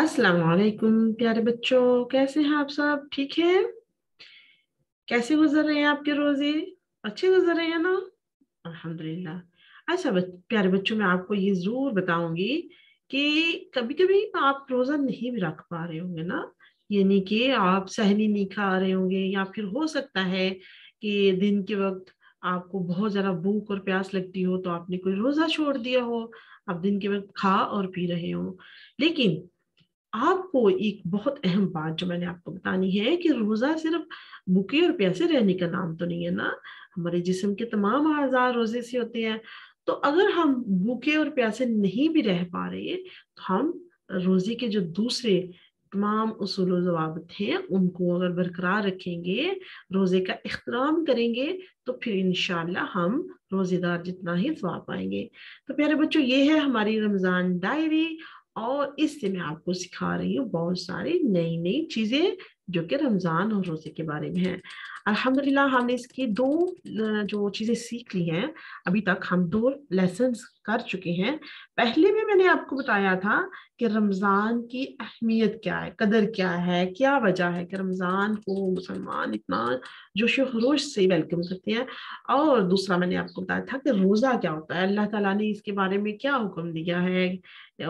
असलकुम प्यारे बच्चों कैसे हैं आप सब ठीक है कैसे गुजर रहे हैं आपके रोजे अच्छे गुजर रहे हैं ना अल्हम्दुलिल्लाह अच्छा प्यारे बच्चों मैं आपको ये जरूर बताऊंगी कि कभी कभी आप रोजा नहीं भी रख पा रहे होंगे ना यानी कि आप सहनी नहीं खा रहे होंगे या फिर हो सकता है कि दिन के वक्त आपको बहुत ज़्यादा भूख और प्यास लगती हो तो आपने कोई रोज़ा छोड़ दिया हो आप दिन के वक्त खा और पी रहे हो लेकिन आपको एक बहुत अहम बात जो मैंने आपको बतानी है कि रोज़ा सिर्फ भूखे और प्यासे रहने का नाम तो नहीं है ना हमारे जिस्म के तमाम आज़ार रोज़े से होते हैं तो अगर हम भूखे और प्यासे नहीं भी रह पा रहे तो हम रोज़े के जो दूसरे तमाम असूल जवाब हैं उनको अगर बरकरार रखेंगे रोज़े का अख्तराम करेंगे तो फिर इन हम रोज़ेदार जितना ही जवाब पाएंगे तो प्यारे बच्चों ये है हमारी रमज़ान डायरी और इससे मैं आपको सिखा रही हूँ बहुत सारी नई नई चीजें जो कि रमज़ान और रोज़े के बारे में है अल्हम्दुलिल्लाह हमने इसकी दो जो चीज़ें सीख ली हैं अभी तक हम दो लेसन कर चुके हैं पहले में मैंने आपको बताया था कि रमज़ान की अहमियत क्या है कदर क्या है क्या वजह है कि रमज़ान को मुसलमान इतना जोश खरोश से वेलकम करते हैं और दूसरा मैंने आपको बताया था कि रोज़ा क्या होता है अल्लाह तला ने इसके बारे में क्या हुक्म दिया है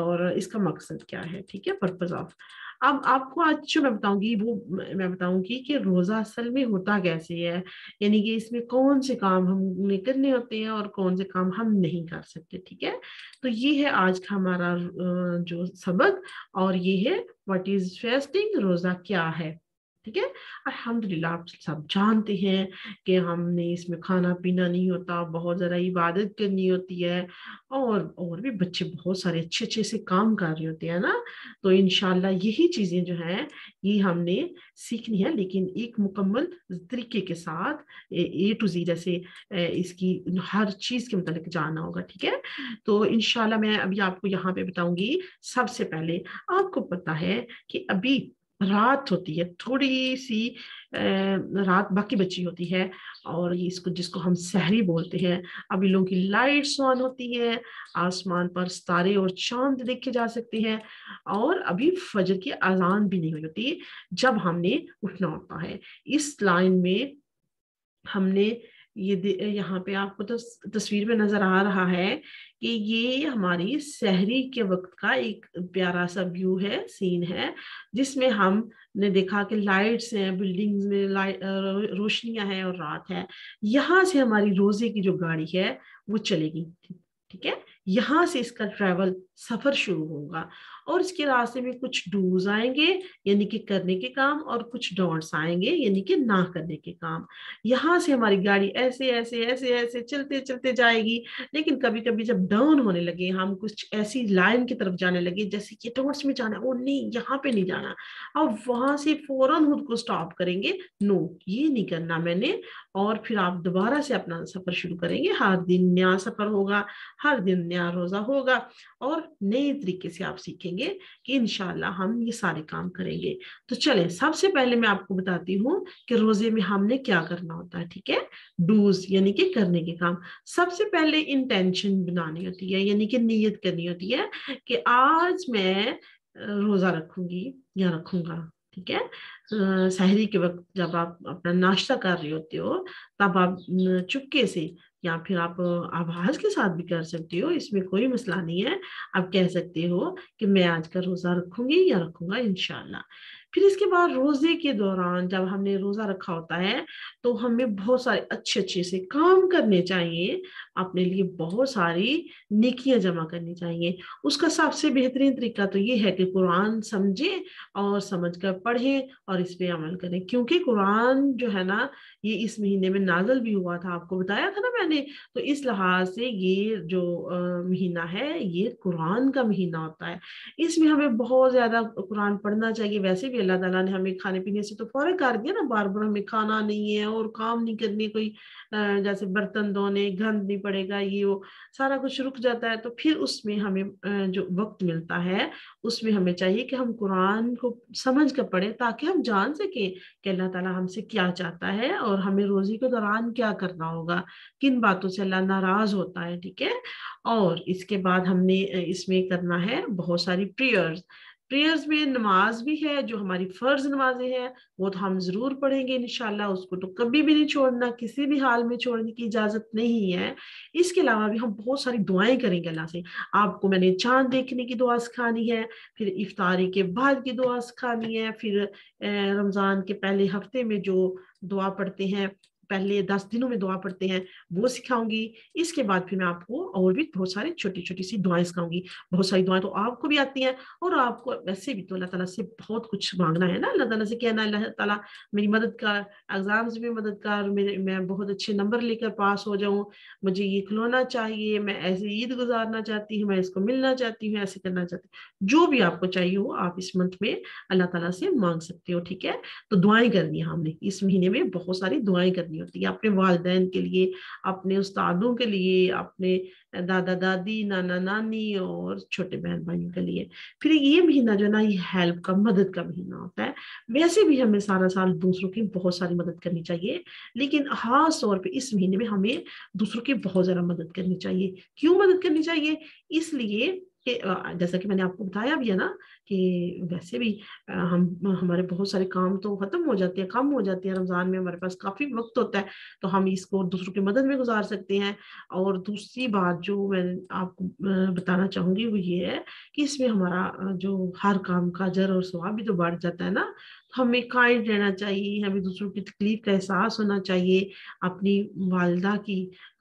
और इसका मकसद क्या है ठीक है पर्पज़ ऑफ अब आपको अच्छा मैं बताऊंगी वो मैं बताऊंगी कि रोज़ा असल में होता कैसे है यानी कि इसमें कौन से काम हमने करने होते हैं और कौन से काम हम नहीं कर सकते ठीक है तो ये है आज का हमारा जो सबक और ये है वट इज़ फेस्टिंग रोज़ा क्या है ठीक है अल्हम्दुलिल्लाह आप सब जानते हैं कि हमने इसमें खाना पीना नहीं होता बहुत ज़रा इबादत करनी होती है और और भी बच्चे बहुत सारे अच्छे अच्छे से काम कर रहे होते हैं ना तो इन यही चीज़ें जो हैं ये हमने सीखनी है लेकिन एक मुकम्मल तरीके के साथ ए टू जी जैसे इसकी हर चीज़ के मतलब जानना होगा ठीक है तो इन मैं अभी आपको यहाँ पे बताऊंगी सबसे पहले आपको पता है कि अभी रात होती है थोड़ी सी रात बाकी बची होती है और ये इसको जिसको हम सहरी बोलते हैं अभी लोगों की लाइट्स ऑन होती है आसमान पर सितारे और चांद देखे जा सकते हैं और अभी फजर की अजान भी नहीं हुई होती जब हमने उठना होता है इस लाइन में हमने ये यहाँ पे आपको तो तस्वीर में नजर आ रहा है कि ये हमारी शहरी के वक्त का एक प्यारा सा व्यू है सीन है जिसमें हम ने देखा कि लाइट्स हैं बिल्डिंग्स में लाइट रोशनियां हैं और रात है यहाँ से हमारी रोजे की जो गाड़ी है वो चलेगी ठीक है यहाँ से इसका ट्रैवल सफर शुरू होगा और इसके रास्ते में कुछ डूज आएंगे यानी कि करने के काम और कुछ डॉट्स आएंगे यानी कि ना करने के काम यहाँ से हमारी गाड़ी ऐसे ऐसे ऐसे ऐसे चलते चलते जाएगी लेकिन कभी कभी जब डाउन होने लगे हम कुछ ऐसी लाइन की तरफ जाने लगे जैसे कि डॉट्स में जाना वो नहीं यहाँ पे नहीं जाना अब वहां से फौरन खुद को स्टॉप करेंगे नो ये नहीं करना मैंने और फिर आप दोबारा से अपना सफर शुरू करेंगे हर दिन नया सफर होगा हर दिन नया रोजा होगा और नए तरीके से आप सीखेंगे करेंगे कि इनशाला हम ये सारे काम करेंगे तो चले सबसे पहले मैं आपको बताती हूँ कि रोजे में हमने क्या करना होता है ठीक है डूज यानी कि करने के काम सबसे पहले इंटेंशन बनानी होती है यानी कि नीयत करनी होती है कि आज मैं रोजा रखूंगी या रखूंगा ठीक है शहरी के वक्त जब आप अपना नाश्ता कर रही होती हो तब आप चुपके से या फिर आप आवाज के साथ भी कर सकती हो इसमें कोई मसला नहीं है आप कह सकते हो कि मैं आज का रोज़ा रखूंगी या रखूंगा इनशाला फिर इसके बाद रोजे के दौरान जब हमने रोजा रखा होता है तो हमें बहुत सारे अच्छे अच्छे से काम करने चाहिए अपने लिए बहुत सारी नेकियां जमा करनी चाहिए उसका सबसे बेहतरीन तरीका तो ये है कि कुरान समझें और समझ कर पढ़ें और इस पर अमल करें क्योंकि कुरान जो है ना ये इस महीने में नाजल भी हुआ था आपको बताया था ना मैंने तो इस लिहाज से ये जो महीना है ये कुरान का महीना होता है इसमें हमें बहुत ज़्यादा कुरान पढ़ना चाहिए वैसे भी अल्लाह तला ने हमें खाने पीने से तो फ़ौर कर दिया ना बार बार हमें खाना नहीं है और काम नहीं करनी कोई जैसे बर्तन धोने गंद नहीं पड़ेगा ये वो सारा कुछ रुक जाता है तो फिर उसमें हमें जो वक्त मिलता है उसमें हमें चाहिए कि हम कुरान को समझ कर पढ़े ताकि हम जान सकें कि अल्लाह ताला हमसे क्या चाहता है और हमें रोज़ी के दौरान क्या करना होगा किन बातों से अल्लाह नाराज़ होता है ठीक है और इसके बाद हमने इसमें करना है बहुत सारी प्रेयर्स प्रेयर्स में नमाज भी है जो हमारी फ़र्ज नमाजें हैं वो तो हम ज़रूर पढ़ेंगे इन उसको तो कभी भी नहीं छोड़ना किसी भी हाल में छोड़ने की इजाज़त नहीं है इसके अलावा भी हम बहुत सारी दुआएं करेंगे अल्लाह से आपको मैंने चांद देखने की दुआ सिखानी है फिर इफ्तारी के बाद की दुआ सिखानी है फिर रमज़ान के पहले हफ्ते में जो दुआ पढ़ते हैं पहले दस दिनों में दुआ पढ़ते हैं वो सिखाऊंगी इसके बाद फिर मैं आपको और भी बहुत सारी छोटी छोटी सी दुआएं सिखाऊंगी बहुत सारी दुआएं तो आपको भी आती हैं और आपको वैसे भी तो अल्लाह ताला से बहुत कुछ मांगना है ना अल्लाह ताला से कहना अल्लाह ताला मेरी कर एग्जाम्स में कर मेरे मैं बहुत अच्छे नंबर लेकर पास हो जाऊँ मुझे ये खिलौना चाहिए मैं ऐसे ईद गुजारना चाहती हूँ मैं इसको मिलना चाहती हूँ ऐसे करना चाहती हूँ जो भी आपको चाहिए हो आप इस मंथ में अल्लाह तला से मांग सकते हो ठीक है तो दुआएं करनी है हमने इस महीने में बहुत सारी दुआएं करनी होती है अपने वालदे के लिए अपने उस्तादों के लिए अपने दादा दादी नाना नानी और छोटे बहन भाइयों के लिए फिर ये महीना जो ना ये हेल्प का मदद का महीना होता है वैसे भी हमें सारा साल दूसरों की बहुत सारी मदद करनी चाहिए लेकिन खास तौर पर इस महीने में हमें दूसरों की बहुत ज़्यादा मदद करनी चाहिए क्यों मदद करनी चाहिए इसलिए कि जैसा कि मैंने आपको बताया भी है ना कि वैसे भी हम हमारे बहुत सारे काम तो ख़त्म हो जाते हैं कम हो जाते हैं रमज़ान में हमारे पास काफ़ी वक्त होता है तो हम इसको दूसरों की मदद में गुजार सकते हैं और दूसरी बात जो मैं आपको बताना चाहूंगी वो ये है कि इसमें हमारा जो हर काम का जर और स्वभाव भी तो बढ़ जाता है ना तो हमें काइंड रहना चाहिए हमें दूसरों की तकलीफ का एहसास होना चाहिए अपनी वालदा की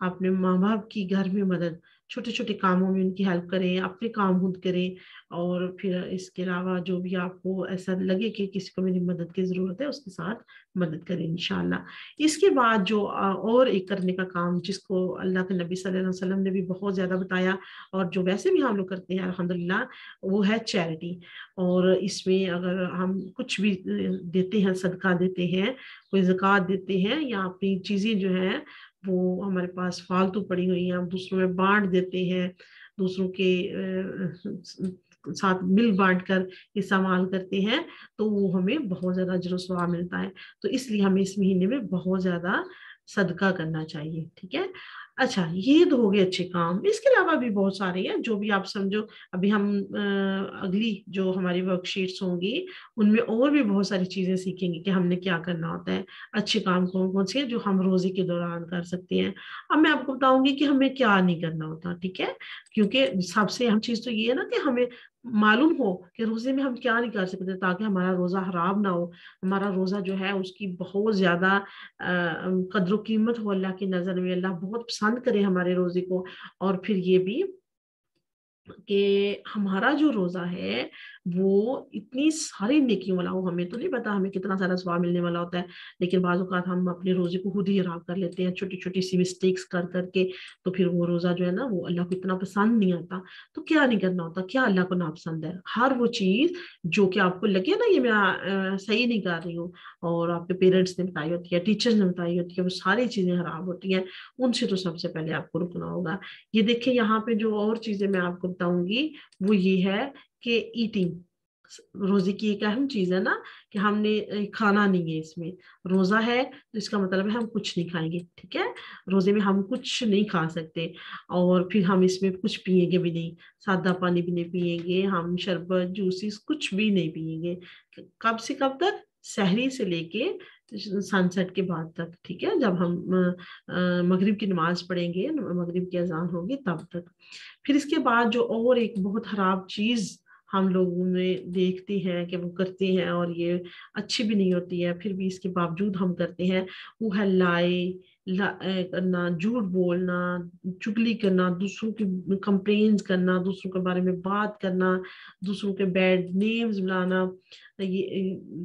अपने माँ बाप की घर में मदद छोटे छोटे कामों में उनकी हेल्प करें अपने काम खुद करें और फिर इसके अलावा जो भी आपको ऐसा लगे कि किसी को मेरी मदद की ज़रूरत है उसके साथ मदद करें इन इसके बाद जो और एक करने का काम जिसको अल्लाह के नबी सल्लल्लाहु अलैहि वसल्लम ने भी बहुत ज़्यादा बताया और जो वैसे भी हम लोग करते हैं अलहमदिल्ला वो है चैरिटी और इसमें अगर हम कुछ भी देते हैं सदका देते हैं कोई ज़क़़त देते हैं या अपनी चीज़ें जो है वो हमारे पास फालतू पड़ी हुई हैं हम दूसरों में बांट देते हैं दूसरों के साथ मिल बांट कर इस्तेमाल करते हैं तो वो हमें बहुत ज़्यादा सुबह मिलता है तो इसलिए हमें इस महीने में बहुत ज़्यादा सदका करना चाहिए ठीक है अच्छा ये तो हो गए अच्छे काम इसके अलावा भी बहुत सारे हैं जो भी आप समझो अभी हम आ, अगली जो हमारी वर्कशीट्स होंगी उनमें और भी बहुत सारी चीज़ें सीखेंगे कि हमने क्या करना होता है अच्छे काम कौन कौन से हैं जो हम रोज़े के दौरान कर सकते हैं अब मैं आपको बताऊंगी कि हमें क्या नहीं करना होता ठीक है क्योंकि सबसे अहम चीज़ तो ये है ना कि हमें मालूम हो कि रोज़े में हम क्या नहीं कर सकते ताकि हमारा रोज़ा ख़राब ना हो हमारा रोज़ा जो है उसकी बहुत ज़्यादा कदर कीमत हो अल्लाह की नज़र में अल्लाह बहुत पसंद पसंद करें हमारे रोजे को और फिर ये भी कि हमारा जो रोज़ा है वो इतनी सारी नेकियों वाला हो हमें तो नहीं पता हमें कितना सारा स्वाब मिलने वाला होता है लेकिन बाज़ अवत हम अपने रोज़े को खुद ही खराब कर लेते हैं छोटी छोटी सी मिस्टेक्स कर करके तो फिर वो रोज़ा जो है ना वो अल्लाह को इतना पसंद नहीं आता तो क्या नहीं करना होता क्या अल्लाह को नापसंद है हर वो चीज़ जो कि आपको लगे ना ये मैं आ, सही नहीं कर रही हूँ और आपके पेरेंट्स ने बताई होती है टीचर्स ने बताई होती है वो सारी चीज़ें खराब होती हैं उनसे तो सबसे पहले आपको रुकना होगा ये देखिए यहाँ पे जो और चीज़ें मैं आपको बताऊंगी वो ये है के ईटिंग रोजे की एक अहम चीज है ना कि हमने खाना नहीं है इसमें रोजा है तो इसका मतलब है हम कुछ नहीं खाएंगे ठीक है रोजे में हम कुछ नहीं खा सकते और फिर हम इसमें कुछ पिएंगे भी नहीं सादा पानी भी नहीं पिएंगे हम शरबत जूसेस कुछ भी नहीं पिएंगे कब से कब तक सहरी से लेके सनसेट के बाद तक ठीक है जब हम मगरिब की नमाज पढ़ेंगे मगरिब की अजान होगी तब तक फिर इसके बाद जो और एक बहुत खराब चीज़ हम लोगों में देखते हैं कि वो करते हैं और ये अच्छी भी नहीं होती है फिर भी इसके बावजूद हम करते हैं वो है लाई करना झूठ बोलना चुगली करना दूसरों के कंप्लेन करना दूसरों के बारे में बात करना दूसरों के बैड नेम्स बुलाना ये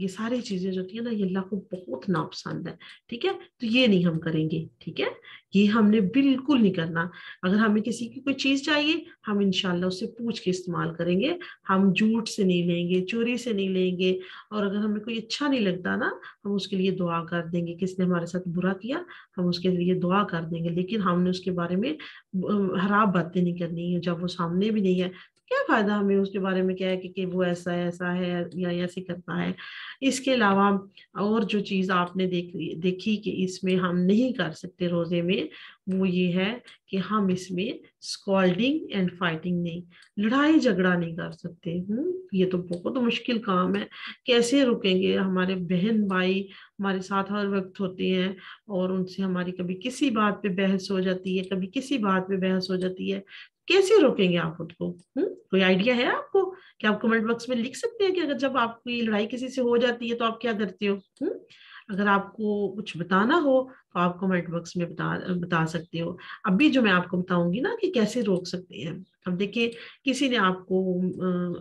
ये सारी चीज़ें जो थी ना ये अल्लाह को बहुत नापसंद है ठीक है तो ये नहीं हम करेंगे ठीक है ये हमने बिल्कुल नहीं करना अगर हमें किसी की कोई चीज़ चाहिए हम इनशाला उससे पूछ के इस्तेमाल करेंगे हम झूठ से नहीं लेंगे चोरी से नहीं लेंगे और अगर हमें कोई अच्छा नहीं लगता ना हम उसके लिए दुआ कर देंगे किसने हमारे साथ बुरा किया हम उसके लिए दुआ कर देंगे लेकिन हमने उसके बारे में खराब बातें नहीं करनी है जब वो सामने भी नहीं है क्या फ़ायदा हमें उसके बारे में क्या है कि, कि वो ऐसा ऐसा है या ऐसे करता है इसके अलावा और जो चीज़ आपने देख देखी कि इसमें हम नहीं कर सकते रोज़े में वो ये है कि हम इसमें स्कॉल्डिंग एंड फाइटिंग नहीं लड़ाई झगड़ा नहीं कर सकते हम्म ये तो बहुत मुश्किल काम है कैसे रुकेंगे हमारे बहन भाई हमारे साथ हर वक्त होते हैं और उनसे हमारी कभी किसी बात पे बहस हो जाती है कभी किसी बात पे बहस हो जाती है कैसे रोकेंगे आप खुद को हुँ? कोई आइडिया है आपको क्या आप कमेंट बॉक्स में लिख सकते हैं कि अगर जब आपकी लड़ाई किसी से हो जाती है तो आप क्या करते हो हुँ? हम्म? अगर आपको कुछ बताना हो तो आप कमेंट बॉक्स में बता बता सकते हो अभी जो मैं आपको बताऊंगी ना कि कैसे रोक सकते हैं अब देखिए किसी ने आपको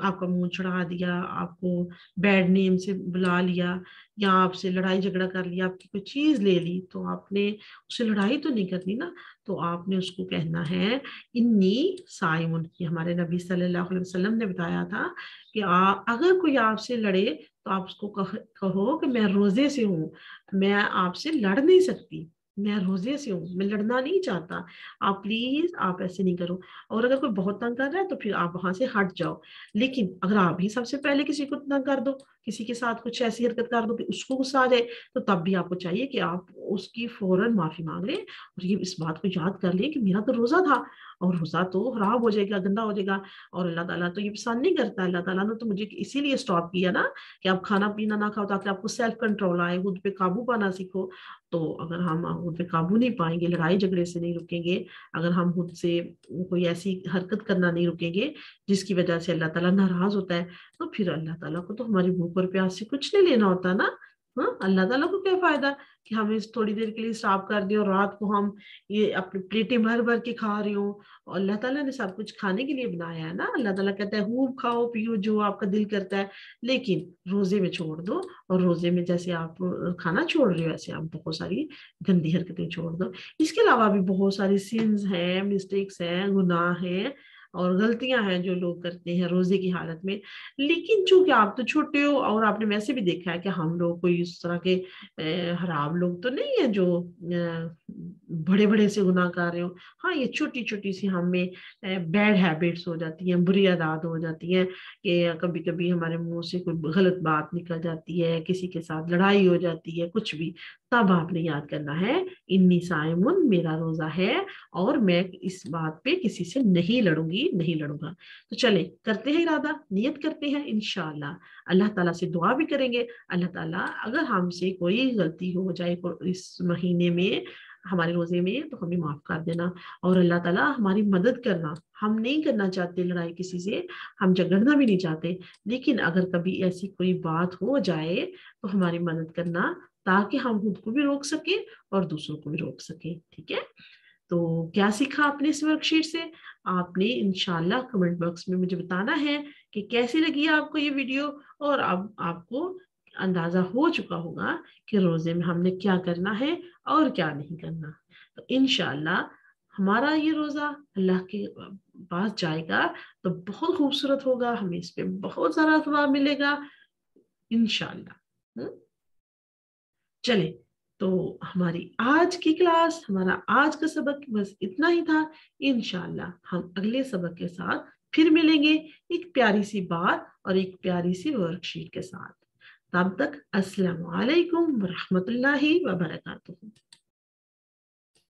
आपका मुंह चढ़ा दिया आपको बैड नेम से बुला लिया या आपसे लड़ाई झगड़ा कर लिया आपकी कोई चीज़ ले ली तो आपने उससे लड़ाई तो नहीं करनी ना तो आपने उसको कहना है इन्नी साइम की हमारे नबी सल्लल्लाहु अलैहि वसल्लम ने बताया था कि आ, अगर कोई आपसे लड़े तो आप उसको कह, कहो कि मैं रोजे से हूँ मैं आपसे लड़ नहीं सकती मैं रोजे से हूँ मैं लड़ना नहीं चाहता आप प्लीज आप ऐसे नहीं करो और अगर कोई बहुत तंग कर रहा है तो फिर आप वहां से हट जाओ लेकिन अगर आप ही सबसे पहले किसी को तंग कर दो किसी के साथ कुछ ऐसी हरकत कर दो कि उसको गुस्सा आ जाए तो तब भी आपको चाहिए कि आप उसकी फौरन माफी मांग लें और ये इस बात को याद कर लें कि मेरा तो रोजा था और गुस्सा तो खराब हो जाएगा गंदा हो जाएगा और अल्लाह ताला तो ये पसंद नहीं करता अल्लाह ताला ने तो मुझे इसीलिए स्टॉप किया ना कि आप खाना पीना ना खाओ ताकि आपको सेल्फ कंट्रोल आए खुद पे काबू पाना सीखो तो अगर हम खुद पे काबू नहीं पाएंगे लड़ाई झगड़े से नहीं रुकेंगे अगर हम खुद से कोई ऐसी हरकत करना नहीं रुकेंगे जिसकी वजह से अल्लाह ताला नाराज होता है तो फिर अल्लाह ताला को तो हमारी भूख और प्यास से कुछ नहीं लेना होता ना हाँ अल्लाह ताला को क्या फायदा कि हम इस थोड़ी देर के लिए स्टॉप कर दें और रात को हम ये अपनी प्लेटें भर भर के खा रहे हो और अल्लाह ताला ने सब कुछ खाने के लिए बनाया है ना अल्लाह ताला कहता है खूब खाओ पियो जो आपका दिल करता है लेकिन रोजे में छोड़ दो और रोजे में जैसे आप खाना छोड़ रहे हो ऐसे आप बहुत सारी गंदी हरकतें छोड़ दो इसके अलावा भी बहुत सारी सिंस हैं मिस्टेक्स हैं गुनाह हैं और गलतियां हैं जो लोग करते हैं रोजे की हालत में लेकिन चूंकि आप तो छोटे हो और आपने वैसे भी देखा है कि हम लोग कोई इस तरह के हराब लोग तो नहीं है जो बड़े बड़े से गुनाह कर रहे हो हाँ ये छोटी छोटी सी हमें बैड हैबिट्स हो जाती हैं बुरी आदत हो जाती है कि कभी कभी हमारे मुंह से कोई गलत बात निकल जाती है किसी के साथ लड़ाई हो जाती है कुछ भी तब आपने याद करना है इन्नी सायमुन मेरा रोजा है और मैं इस बात पे किसी से नहीं लड़ूंगी नहीं लड़ूंगा तो चले करते हैं इरादा नियत करते हैं इनशाला अल्लाह ताला से दुआ भी करेंगे अल्लाह ताला अगर हमसे कोई गलती हो जाए इस महीने में हमारे रोजे में तो हमें माफ कर देना और अल्लाह ताला हमारी मदद करना हम नहीं करना चाहते लड़ाई किसी से हम झगड़ना भी नहीं चाहते लेकिन अगर कभी ऐसी कोई बात हो जाए तो हमारी मदद करना ताकि हम खुद को भी रोक सके और दूसरों को भी रोक सके ठीक है तो क्या सीखा आपने इस वर्कशीट से आपने इनशाला कमेंट बॉक्स में मुझे बताना है कि कैसी लगी आपको ये वीडियो और अब आपको अंदाजा हो चुका होगा कि रोजे में हमने क्या करना है और क्या नहीं करना तो इनशाला हमारा ये रोज़ा अल्लाह के पास जाएगा तो बहुत खूबसूरत होगा हमें इस पर बहुत सारा अखबार मिलेगा इनशाला हम्म? चले तो हमारी आज की क्लास हमारा आज का सबक बस इतना ही था इनशाला हम अगले सबक के साथ फिर मिलेंगे एक प्यारी सी बात और एक प्यारी सी वर्कशीट के साथ तब तक अस्सलाम वालेकुम वरहमतुल्लाहि व